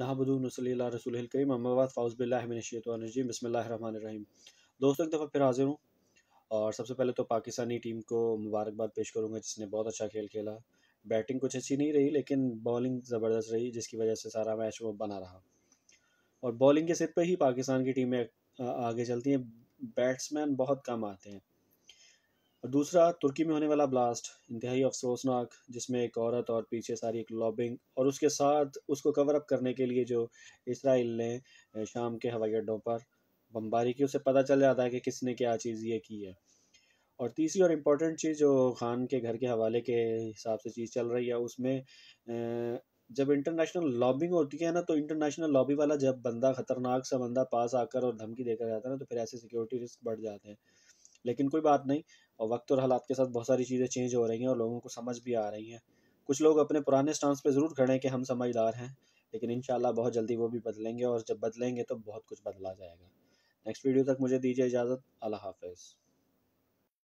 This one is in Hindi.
नहाबदूनसल्ला रसूल करीम अहमदाबाद फ़ाउज़बिल्लाशतवानजीम बसमीम दोस्तों एक दफ़ा फिर हाजिर हूँ और सबसे पहले तो पाकिस्तानी टीम को मुबारकबाद पेश करूँगा जिसने बहुत अच्छा खेल खेला बैटिंग कुछ अच्छी नहीं रही लेकिन बॉलिंग ज़बरदस्त रही जिसकी वजह से सारा मैच वो बना रहा और बॉलिंग के सिर पर ही पाकिस्तान की टीमें आगे चलती हैं बैट्समैन बहुत कम आते हैं दूसरा तुर्की में होने वाला ब्लास्ट इंतहाई अफसोसनाक जिसमें एक औरत और पीछे सारी एक लॉबिंग और उसके साथ उसको कवर अप करने के लिए जो इसराइल ने शाम के हवाई अड्डों पर बमबारी की उससे पता चल जाता है कि किसने क्या चीज़ ये की है और तीसरी और इम्पोर्टेंट चीज़ जो खान के घर के हवाले के हिसाब से चीज़ चल रही है उसमें जब इंटरनेशनल लॉबिंग होती है ना तो इंटरनेशनल लॉबी वाला जब बंदा ख़तरनाक सा बंदा पास आकर और धमकी देकर जाता है ना तो फिर ऐसे सिक्योरिटी रिस्क बढ़ जाते हैं लेकिन कोई बात नहीं और वक्त और हालात के साथ बहुत सारी चीज़ें चेंज हो रही हैं और लोगों को समझ भी आ रही हैं कुछ लोग अपने पुराने स्टांस पे ज़रूर खड़े हैं कि हम समझदार हैं लेकिन इन बहुत जल्दी वो भी बदलेंगे और जब बदलेंगे तो बहुत कुछ बदला जाएगा नेक्स्ट वीडियो तक मुझे दीजिए इजाज़त अल्लाह हाफ़